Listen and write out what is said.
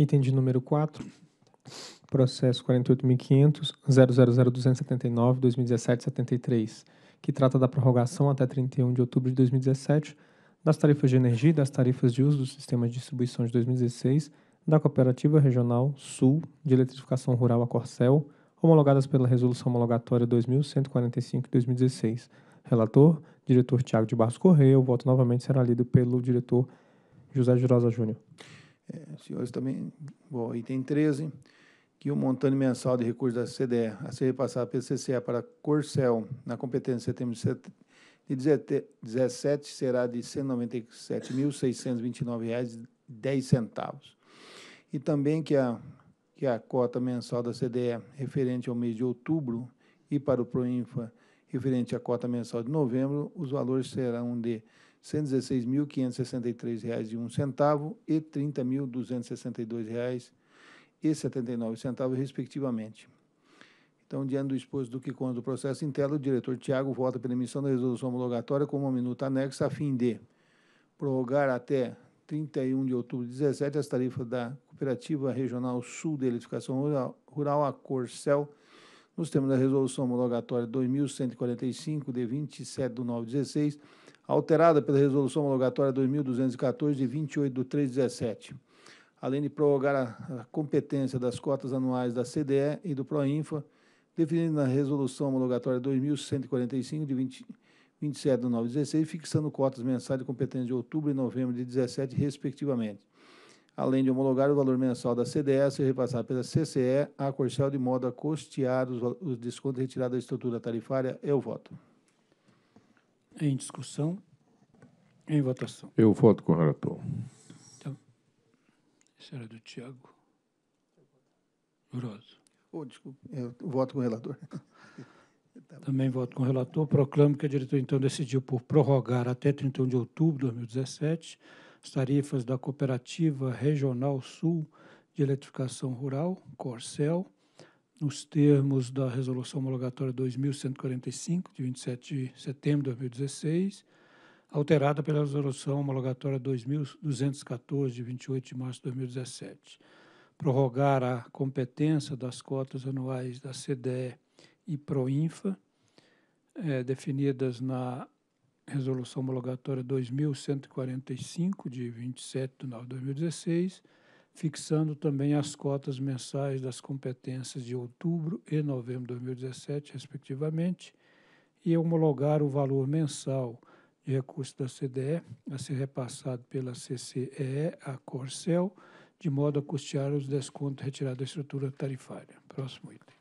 Item de número 4, processo 48.500.000.279.2017-73, que trata da prorrogação até 31 de outubro de 2017 das tarifas de energia e das tarifas de uso do sistema de distribuição de 2016 da Cooperativa Regional Sul de Eletrificação Rural, a Corcel, homologadas pela Resolução Homologatória 2145-2016. Relator, diretor Tiago de Barros Correia, o voto novamente será lido pelo diretor José Rosa Júnior. É, os senhores também. Bom, item 13, que o montante mensal de recursos da CDE a ser repassado pela CCE para Corcel na competência de setembro de 2017 será de R$ 197.629,10. E também que a, que a cota mensal da CDE referente ao mês de outubro e para o Proinfa referente à cota mensal de novembro, os valores serão de R$ 116.563,01 e R$ 30.262,79, respectivamente. Então, diante do exposto do que consta do processo tela, o diretor Tiago vota pela emissão da resolução homologatória como uma minuta anexa a fim de prorrogar até 31 de outubro de 17 as tarifas da Cooperativa Regional Sul de Eletrificação Rural a Corcel, nos termos da Resolução Homologatória 2145, de 27 de 9 de 16, alterada pela Resolução Homologatória 2214, de 28 de 3 de 17. Além de prorrogar a, competência das cotas anuais da CDE e do Proinfa, definida na Resolução Homologatória 2145, de 20, 27 de 9 de 16, fixando cotas mensais de competência de outubro e novembro de 17, respectivamente além de homologar o valor mensal da CDS e repassar pela CCE a Corcel de modo a custear os, os descontos retirados da estrutura tarifária. Eu voto. Em discussão. Em votação. Eu voto com o relator. Então, esse era do Tiago. Grosso. Oh, desculpa, eu voto com o relator. Também voto com o relator. Proclamo que a diretoria, então, decidiu por prorrogar até 31 de outubro de 2017 as tarifas da Cooperativa Regional Sul de Eletrificação Rural, Corcel, nos termos da Resolução Homologatória 2145, de 27 de setembro de 2016, alterada pela Resolução Homologatória 2214, de 28 de março de 2017. Prorrogar a competência das cotas anuais da CDE e Proinfa, é, definidas na Resolução Homologatória 2145, de 27 de nove de 2016, fixando também as cotas mensais das competências de outubro e novembro de 2017, respectivamente, e homologar o valor mensal de recursos da CDE a ser repassado pela CCEE à Corcel, de modo a custear os descontos retirados da estrutura tarifária. Próximo item.